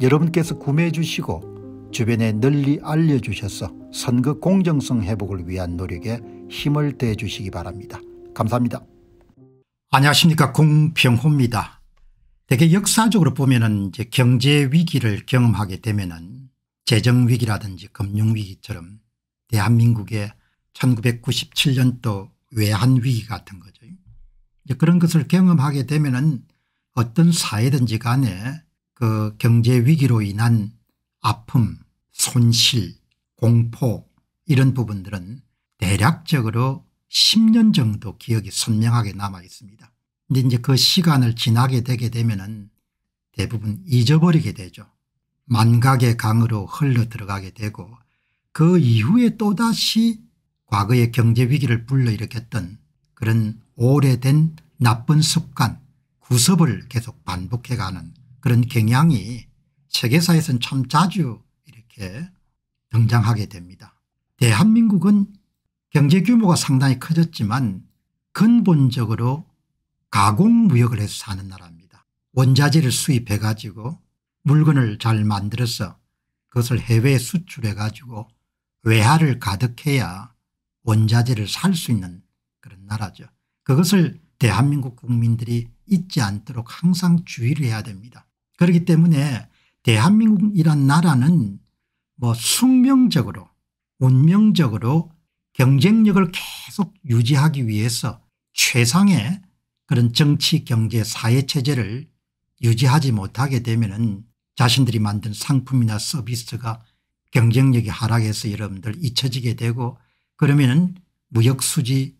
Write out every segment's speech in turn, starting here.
여러분께서 구매해 주시고 주변에 널리 알려주셔서 선거 공정성 회복을 위한 노력에 힘을 대 주시기 바랍니다. 감사합니다. 안녕하십니까 공병호입니다. 대개 역사적으로 보면은 이제 경제 위기를 경험하게 되면은 재정 위기라든지 금융 위기처럼 대한민국의 1997년도 외환 위기 같은 거죠. 그런 것을 경험하게 되면은 어떤 사회든지 간에 그 경제 위기로 인한 아픔 손실 공포 이런 부분들은 대략적으로 10년 정도 기억이 선명하게 남아 있습니다. 근데 이제 그 시간을 지나게 되게 되면은 대부분 잊어버리게 되죠. 만각의 강으로 흘러 들어가게 되고 그 이후에 또다시 과거의 경제 위기를 불러일으켰던 그런 오래된 나쁜 습관 구습을 계속 반복해가는 그런 경향이 세계사에서는 참 자주 이렇게 등장하게 됩니다. 대한민국은 경제 규모가 상당히 커졌지만 근본적으로 가공무역을 해서 사는 나라입니다. 원자재를 수입해 가지고 물건을 잘 만들어서 그것을 해외에 수출해 가지고 외화를 가득해야 원자재를 살 수 있는 그런 나라죠. 그것을 대한민국 국민들이 잊지 않도록 항상 주의를 해야 됩니다. 그렇기 때문에 대한민국이란 나라는 뭐 숙명적으로 운명적으로 경쟁력을 계속 유지하기 위해서 최상의 그런 정치 경제 사회체제를 유지하지 못하게 되면 은 자신들이 만든 상품이나 서비스가 경쟁력이 하락해서 여러분들 잊혀지게 되고 그러면 은 무역수지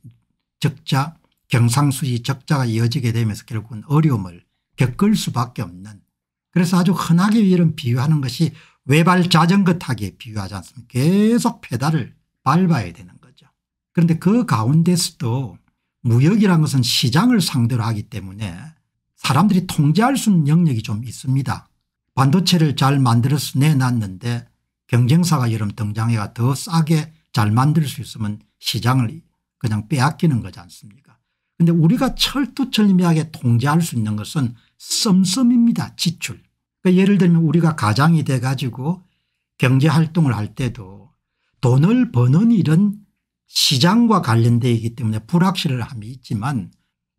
적자 경상수지 적자가 이어지게 되면서 결국은 어려움을 겪을 수밖에 없는 그래서 아주 흔하게 이런 비유하는 것이 외발 자전거 타기에 비유하지 않습니까 계속 페달을 밟아야 되는 거죠. 그런데 그 가운데서도 무역이라 것은 시장을 상대로 하기 때문에 사람들이 통제할 수 있는 영역이 좀 있습니다. 반도체를 잘 만들어서 내놨는데 경쟁사가 여름 등장해가 더 싸게 잘 만들 수 있으면 시장을 그냥 빼앗기는 거지 않습니까 그런데 우리가 철두철미하게 통제할 수 있는 것은 썸썸입니다. 지출. 그러니까 예를 들면 우리가 가장이 돼 가지고 경제활동을 할 때도 돈을 버는 일은 시장과 관련되어 있기 때문에 불확실함이 있지만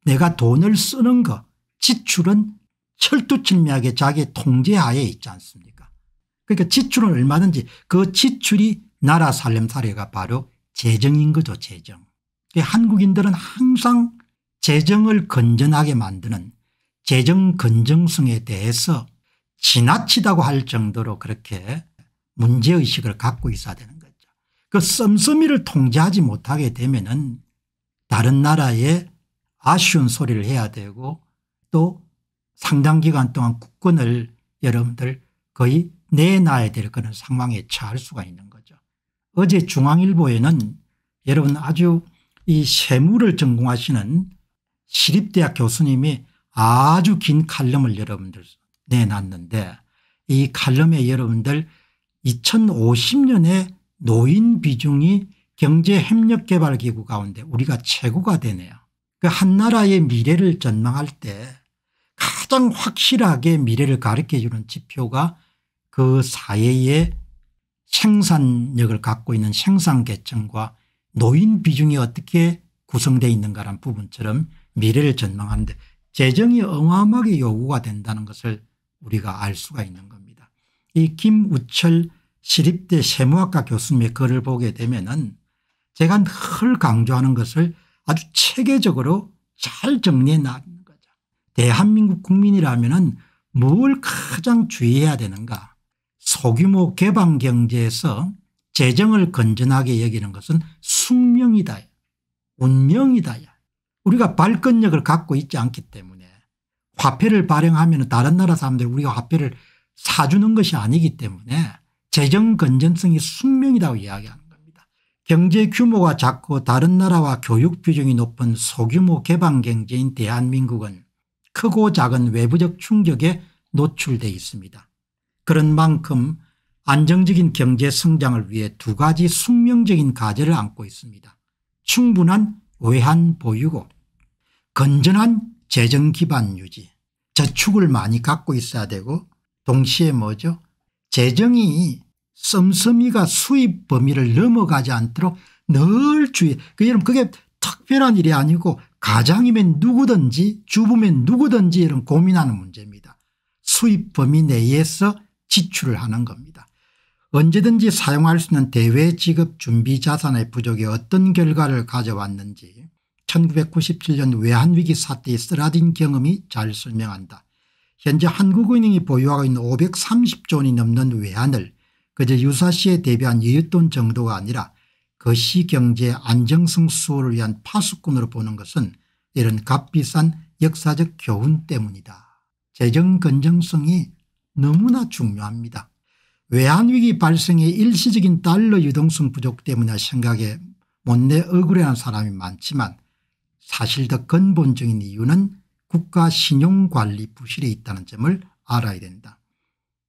내가 돈을 쓰는 거 지출은 철두철미하게 자기 통제하에 있지 않습니까 그러니까 지출은 얼마든지 그 지출이 나라 살림사례가 바로 재정인 거죠 재정. 그러니까 한국인들은 항상 재정을 건전하게 만드는 재정 건정성에 대해서 지나치다고 할 정도로 그렇게 문제의식을 갖고 있어야 되는 거죠. 그 썸썸이를 통제하지 못하게 되면 은 다른 나라에 아쉬운 소리를 해야 되고 또 상당 기간 동안 국권을 여러분들 거의 내놔야 될 그런 상황에 처할 수가 있는 거죠. 어제 중앙일보에는 여러분 아주 이 세무를 전공하시는 시립대학 교수님이 아주 긴 칼럼을 여러분들 내놨는데 이 칼럼에 여러분들 2050년에 노인 비중이 경제협력개발기구 가운데 우리가 최고가 되네요. 그 한나라의 미래를 전망할 때 가장 확실하게 미래를 가르쳐주는 지표가 그 사회의 생산력을 갖고 있는 생산계층과 노인 비중이 어떻게 구성되어 있는가란 부분처럼 미래를 전망하는데 재정이 어마어마하게 요구가 된다는 것을 우리가 알 수가 있는 겁니다. 이 김우철 시립대 세무학과 교수님의 글을 보게 되면 은 제가 늘 강조하는 것을 아주 체계적으로 잘 정리해 나는 거죠. 대한민국 국민이라면 은뭘 가장 주의해야 되는가 소규모 개방경제에서 재정을 건전하게 여기는 것은 숙명이다 운명이다 우리가 발권력을 갖고 있지 않기 때문에 화폐를 발행하면 다른 나라 사람들 우리가 화폐를 사주는 것이 아니기 때문에 재정 건전성이 숙명이라고 이야기하는 겁니다. 경제 규모가 작고 다른 나라와 교육 비중이 높은 소규모 개방 경제인 대한민국은 크고 작은 외부적 충격에 노출되어 있습니다. 그런 만큼 안정적인 경제 성장을 위해 두 가지 숙명적인 과제를 안고 있습니다. 충분한 외환 보유고 건전한 재정 기반 유지 저축을 많이 갖고 있어야 되고 동시에 뭐죠 재정이 씀씀이가 수입 범위를 넘어가지 않도록 늘 주의 그 여러분 그게 특별한 일이 아니고 가장이면 누구든지 주부면 누구든지 이런 고민하는 문제입니다. 수입 범위 내에서 지출을 하는 겁니다. 언제든지 사용할 수 있는 대외 지급 준비 자산의 부족이 어떤 결과를 가져왔는지 1997년 외환위기 사태의 쓰라딘 경험이 잘 설명한다. 현재 한국은행이 보유하고 있는 530조 원이 넘는 외환을 그저 유사시에 대비한 여윳돈 정도가 아니라 거시경제 안정성 수호를 위한 파수꾼으로 보는 것은 이런 값비싼 역사적 교훈 때문이다. 재정 건전성이 너무나 중요합니다. 외환위기 발생의 일시적인 달러 유동성 부족 때문에 생각에 못내 억울해하는 사람이 많지만 사실 더 근본적인 이유는 국가 신용관리 부실에 있다는 점을 알아야 된다.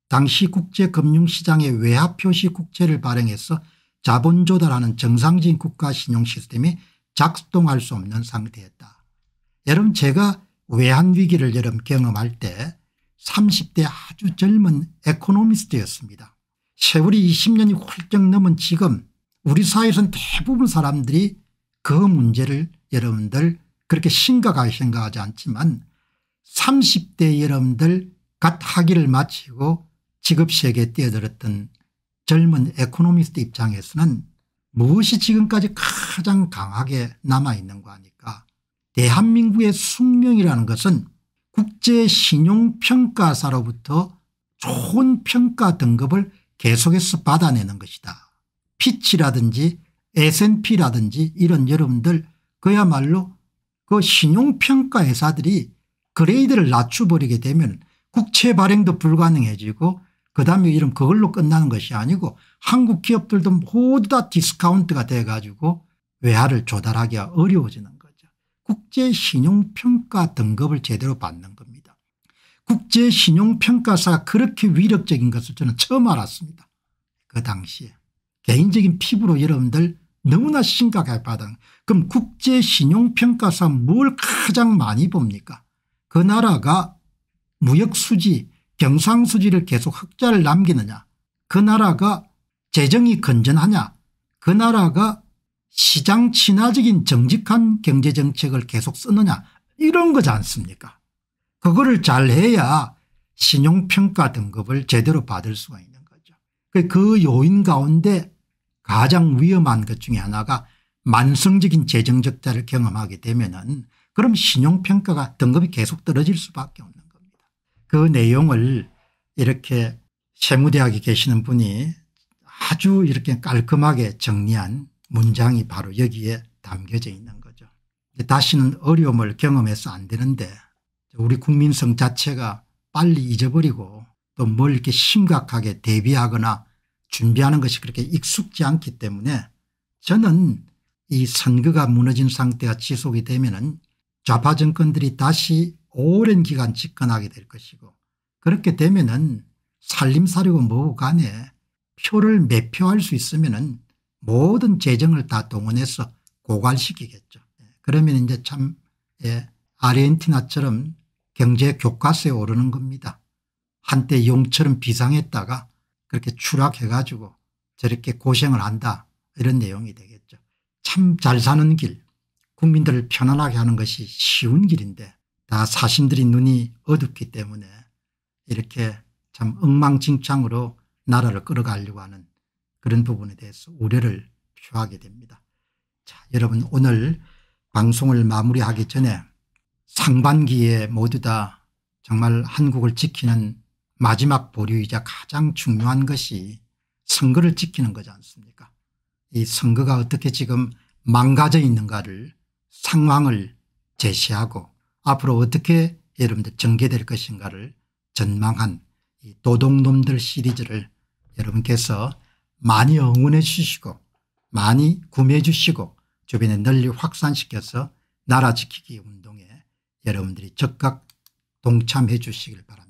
당시 국제금융시장의 외화표시 국채를 발행해서 자본 조달하는 정상적인 국가 신용시스템이 작동할 수 없는 상태였다. 여러분 제가 외환위기를 여름 경험할 때 30대 아주 젊은 에코노미스트였습니다. 세월이 20년이 훌쩍 넘은 지금 우리 사회에서는 대부분 사람들이 그 문제를 여러분들 그렇게 심각하게 생각하지 않지만 30대 여러분들 갓 학위를 마치고 직업세계에 뛰어들었던 젊은 에코노미스트 입장에서는 무엇이 지금까지 가장 강하게 남아있는거아닐까 대한민국의 숙명이라는 것은 국제신용평가사로부터 좋은 평가 등급을 계속해서 받아내는 것이다. 피치라든지 S&P라든지 이런 여러분들 그야말로 그 신용평가 회사들이 그레이드를 낮춰버리게 되면 국채 발행도 불가능해지고 그다음에 이런 그걸로 끝나는 것이 아니고 한국 기업들도 모두 다 디스카운트가 돼 가지고 외화를 조달하기가 어려워지는 거죠. 국제신용평가 등급을 제대로 받는 겁니다. 국제신용평가사가 그렇게 위력적인 것을 저는 처음 알았습니다. 그 당시에 개인적인 피부로 여러분들 너무나 심각할 바당 그럼 국제신용평가사 뭘 가장 많이 봅니까 그 나라가 무역수지 경상수지를 계속 흑자를 남기느냐 그 나라가 재정이 건전하냐 그 나라가 시장 친화적인 정직한 경제정책을 계속 쓰느냐 이런 거지 않습니까 그거를 잘해야 신용평가 등급을 제대로 받을 수가 있는 거죠 그, 그 요인 가운데 가장 위험한 것 중에 하나가 만성적인 재정적자를 경험하게 되면 은 그럼 신용평가가 등급이 계속 떨어질 수밖에 없는 겁니다. 그 내용을 이렇게 세무대학에 계시는 분이 아주 이렇게 깔끔하게 정리한 문장이 바로 여기에 담겨져 있는 거죠. 다시는 어려움을 경험해서 안 되는데 우리 국민성 자체가 빨리 잊어버리고 또뭘 뭐 이렇게 심각하게 대비하거나 준비하는 것이 그렇게 익숙지 않기 때문에 저는 이 선거가 무너진 상태가 지속이 되면 은 좌파 정권들이 다시 오랜 기간 집권하게 될 것이고 그렇게 되면 은 살림사료고 뭐고 간에 표를 매표할 수 있으면 은 모든 재정을 다 동원해서 고갈시키겠죠. 예, 그러면 이제 참 예, 아르헨티나처럼 경제 교과서에 오르는 겁니다. 한때 용처럼 비상했다가 그렇게 추락해가지고 저렇게 고생을 한다 이런 내용이 되겠죠. 참 잘 사는 길 국민들을 편안하게 하는 것이 쉬운 길인데 다 사신들이 눈이 어둡기 때문에 이렇게 참 엉망진창으로 나라를 끌어가려고 하는 그런 부분에 대해서 우려를 표하게 됩니다. 자, 여러분 오늘 방송을 마무리하기 전에 상반기에 모두 다 정말 한국을 지키는 마지막 보류이자 가장 중요한 것이 선거를 지키는 거지 않습니까 이 선거가 어떻게 지금 망가져 있는가를 상황을 제시하고 앞으로 어떻게 여러분들 전개될 것인가를 전망한 이 도둑놈들 시리즈를 여러분께서 많이 응원해 주시고 많이 구매해 주시고 주변에 널리 확산시켜서 나라 지키기 운동에 여러분들이 적극 동참해 주시길 바랍니다.